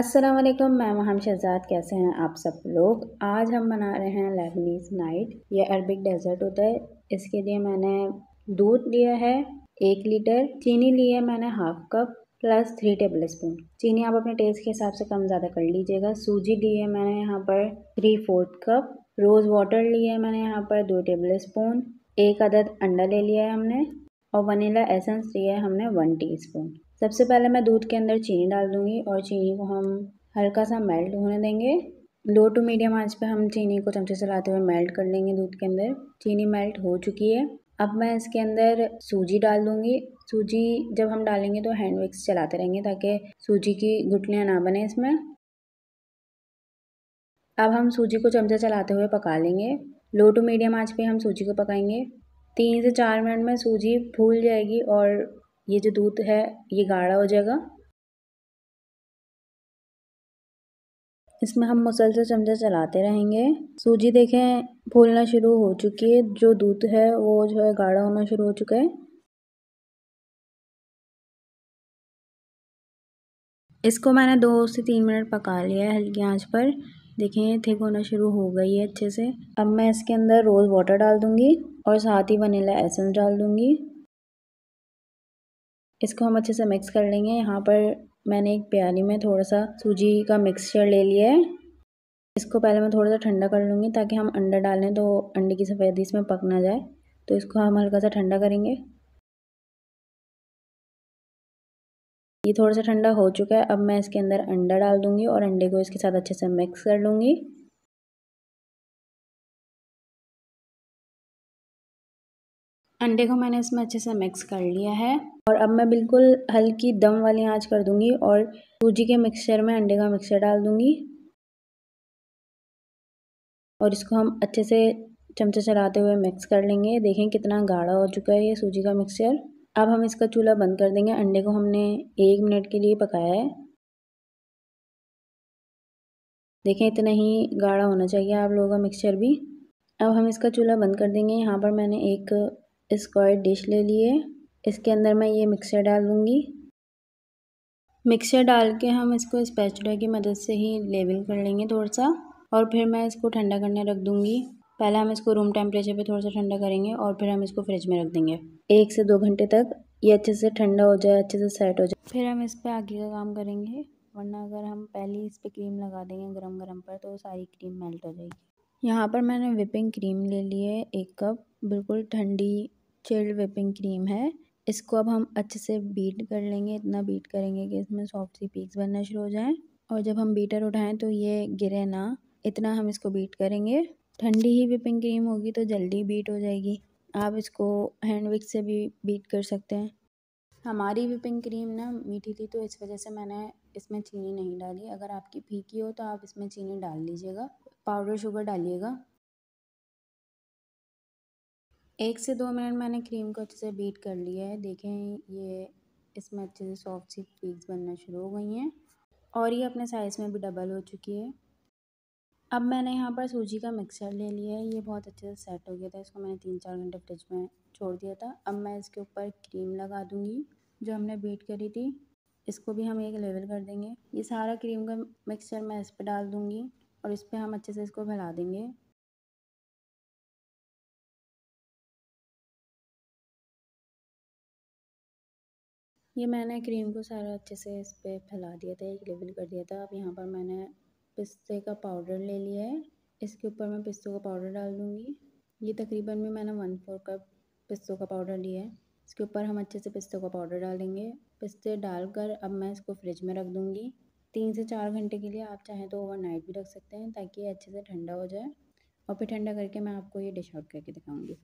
अस्सलाम वालेकुम मैं महम शहजाद कैसे हैं आप सब लोग आज हम बना रहे हैं लेबनीज नाइट ये अरबिक डेजर्ट होता है इसके लिए मैंने दूध लिया है एक लीटर चीनी ली है मैंने half cup plus three tablespoon चीनी आप अपने टेस्ट के हिसाब से कम ज़्यादा कर लीजिएगा सूजी ली है मैंने यहाँ पर three fourth cup rose water लिया है मैंने यहाँ पर दो टेबल स्पून एक अदद अंडा ले लिया है हमने और वनीला एसेंस लिया है हमने वन स्पून सबसे पहले मैं दूध के अंदर चीनी डाल दूँगी और चीनी को हम हल्का सा मेल्ट होने देंगे लो टू मीडियम आंच पे हम चीनी को चमचे चलाते हुए मेल्ट कर लेंगे दूध के अंदर चीनी मेल्ट हो चुकी है अब मैं इसके अंदर सूजी डाल दूँगी सूजी जब हम डालेंगे तो हैंड मिक्स चलाते रहेंगे ताकि सूजी की गुटलियाँ ना बने इसमें अब हम सूजी को चमचा चलाते हुए पका लेंगे लो टू मीडियम आंच पे हम सूजी को पकाएंगे तीन से चार मिनट में सूजी फूल जाएगी और ये जो दूध है ये गाढ़ा हो जाएगा इसमें हम मुसलसल चमचा चलाते रहेंगे सूजी देखें फूलना शुरू हो चुकी है जो दूध है वो जो है गाढ़ा होना शुरू हो चुका है इसको मैंने दो से तीन मिनट पका लिया है हल्की आंच पर देखें थिक होना शुरू हो गई है अच्छे से अब मैं इसके अंदर रोज़ वाटर डाल दूँगी और साथ ही वनीला एसेंस डाल दूँगी इसको हम अच्छे से मिक्स कर लेंगे यहाँ पर मैंने एक प्याली में थोड़ा सा सूजी का मिक्सचर ले लिया है इसको पहले मैं थोड़ा सा ठंडा कर लूँगी ताकि हम अंडा डालें तो अंडे की सफ़ेदी इसमें पक ना जाए तो इसको हम हल्का सा ठंडा करेंगे ये थोड़ा सा ठंडा हो चुका है अब मैं इसके अंदर अंडा डाल दूँगी और अंडे को इसके साथ अच्छे से मिक्स कर लूँगी अंडे को मैंने इसमें अच्छे से मिक्स कर लिया है और अब मैं बिल्कुल हल्की दम वाली आंच कर दूंगी और सूजी के मिक्सचर में अंडे का मिक्सचर डाल दूंगी और इसको हम अच्छे से चमचे चलाते हुए मिक्स कर लेंगे देखें कितना गाढ़ा हो चुका है ये सूजी का मिक्सचर अब हम इसका चूल्हा बंद कर देंगे अंडे को हमने एक मिनट के लिए पकाया है देखें इतना ही गाढ़ा होना चाहिए आप लोगों का मिक्सचर भी अब हम इसका चूल्हा बंद कर देंगे यहाँ पर मैंने एक स्क्वायर डिश ले लिए इसके अंदर मैं ये मिक्सर डाल दूँगी मिक्सर डाल के हम इसको स्पैचुला की मदद से ही लेवल कर लेंगे थोड़ा सा और फिर मैं इसको ठंडा करने रख दूँगी पहले हम इसको रूम टेम्परेचर पे थोड़ा सा ठंडा करेंगे और फिर हम इसको फ्रिज में रख देंगे एक से दो घंटे तक ये अच्छे से ठंडा हो जाए अच्छे से सेट हो जाए फिर हम इस पर आगे का काम करेंगे वरना अगर हम पहले ही इस पर क्रीम लगा देंगे गर्म गर्म पर तो सारी क्रीम मेल्ट हो जाएगी यहाँ पर मैंने विपिंग क्रीम ले ली है एक कप बिल्कुल ठंडी चिल्ड व्हिपिंग क्रीम है इसको अब हम अच्छे से बीट कर लेंगे इतना बीट करेंगे कि इसमें सॉफ्ट सी पीक्स बनना शुरू हो जाएं और जब हम बीटर उठाएं तो ये गिरे ना इतना हम इसको बीट करेंगे ठंडी ही व्हिपिंग क्रीम होगी तो जल्दी बीट हो जाएगी आप इसको हैंड विक से भी बीट कर सकते हैं हमारी व्हिपिंग क्रीम ना मीठी थी तो इस वजह से मैंने इसमें चीनी नहीं डाली अगर आपकी फीकी हो तो आप इसमें चीनी डाल लीजिएगा पाउडर शुगर डालिएगा एक से दो मिनट मैंने क्रीम को अच्छे से बीट कर लिया है देखें ये इसमें अच्छे से सॉफ्ट सी पीक्स बनना शुरू हो गई हैं और ये अपने साइज़ में भी डबल हो चुकी है अब मैंने यहाँ पर सूजी का मिक्सर ले लिया है ये बहुत अच्छे से सेट हो गया था इसको मैंने तीन चार घंटे फ्रिज में छोड़ दिया था अब मैं इसके ऊपर क्रीम लगा दूँगी जो हमने बीट करी थी इसको भी हम एक लेवल कर देंगे ये सारा क्रीम का मिक्सचर मैं इस पर डाल दूँगी और इस पर हम अच्छे से इसको फैला देंगे ये मैंने क्रीम को सारा अच्छे से इस पर फैला दिया था एक लेवल कर दिया था अब यहाँ पर मैंने पिस्ते का पाउडर ले लिया है इसके ऊपर मैं पिस्तों का पाउडर डाल दूँगी ये तकरीबन में मैंने वन फोर कप पिस्तों का पाउडर लिया है इसके ऊपर हम अच्छे से पिस्तों का पाउडर डालेंगे पिस्ते डालकर अब मैं इसको फ्रिज में रख दूँगी तीन से चार घंटे के लिए आप चाहें तो ओवरनाइट भी रख सकते हैं ताकि ये अच्छे से ठंडा हो जाए और फिर ठंडा करके मैं आपको ये डिश आउट करके दिखाऊँगी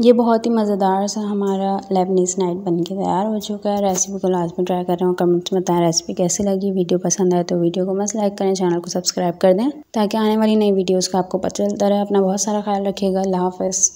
ये बहुत ही मज़ेदार सा हमारा लेबनीस नाइट बन के तैयार हो चुका है रेसिपी को लास्ट में ट्राई कर रहा हूँ कमेंट्स में बताएं रेसिपी कैसी लगी वीडियो पसंद आए तो वीडियो को मस्त लाइक करें चैनल को सब्सक्राइब कर दें ताकि आने वाली नई वीडियोज़ का आपको पता चलता रहे अपना बहुत सारा ख्याल रखिएगा अल्लाह हाफिज़